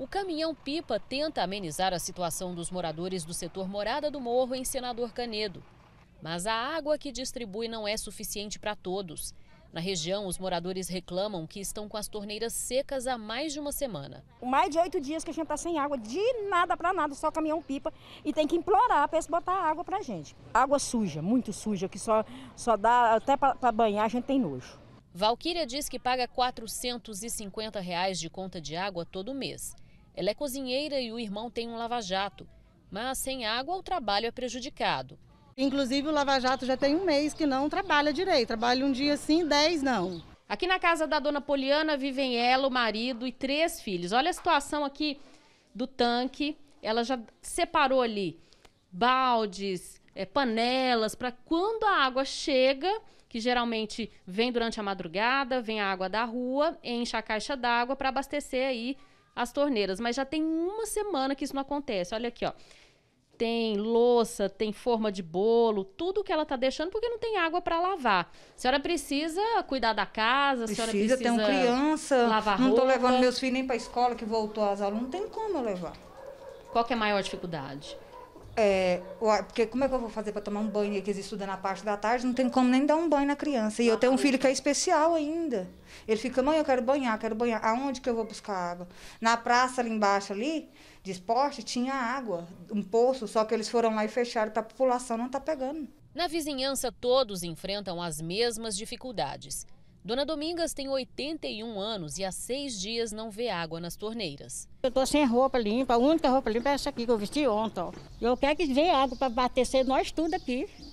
O caminhão-pipa tenta amenizar a situação dos moradores do setor Morada do Morro em Senador Canedo. Mas a água que distribui não é suficiente para todos. Na região, os moradores reclamam que estão com as torneiras secas há mais de uma semana. Mais de oito dias que a gente está sem água, de nada para nada, só caminhão-pipa. E tem que implorar para eles botar água para a gente. Água suja, muito suja, que só, só dá até para banhar, a gente tem nojo. Valquíria diz que paga R$ 450 de conta de água todo mês ela é cozinheira e o irmão tem um lava-jato, mas sem água o trabalho é prejudicado. Inclusive o Lava Jato já tem um mês que não trabalha direito, trabalha um dia sim, dez não. Aqui na casa da dona Poliana vivem ela, o marido e três filhos. Olha a situação aqui do tanque, ela já separou ali baldes, é, panelas, para quando a água chega, que geralmente vem durante a madrugada, vem a água da rua, enche a caixa d'água para abastecer aí as torneiras, mas já tem uma semana que isso não acontece. Olha aqui, ó. Tem louça, tem forma de bolo, tudo que ela tá deixando porque não tem água para lavar. A senhora precisa cuidar da casa, precisa, a senhora precisa ter uma criança, lavar não roupa. Não tô levando meus filhos nem para escola que voltou às aulas, não tem como eu levar. Qual que é a maior dificuldade? É, porque como é que eu vou fazer para tomar um banho que eles estudam na parte da tarde? Não tem como nem dar um banho na criança. E eu tenho um filho que é especial ainda. Ele fica, mãe, eu quero banhar, quero banhar. Aonde que eu vou buscar água? Na praça ali embaixo ali, de esporte, tinha água, um poço, só que eles foram lá e fecharam para tá, a população não estar tá pegando. Na vizinhança, todos enfrentam as mesmas dificuldades. Dona Domingas tem 81 anos e há seis dias não vê água nas torneiras. Eu estou sem roupa limpa, a única roupa limpa é essa aqui que eu vesti ontem. Ó. Eu quero que venha água para abastecer nós tudo aqui.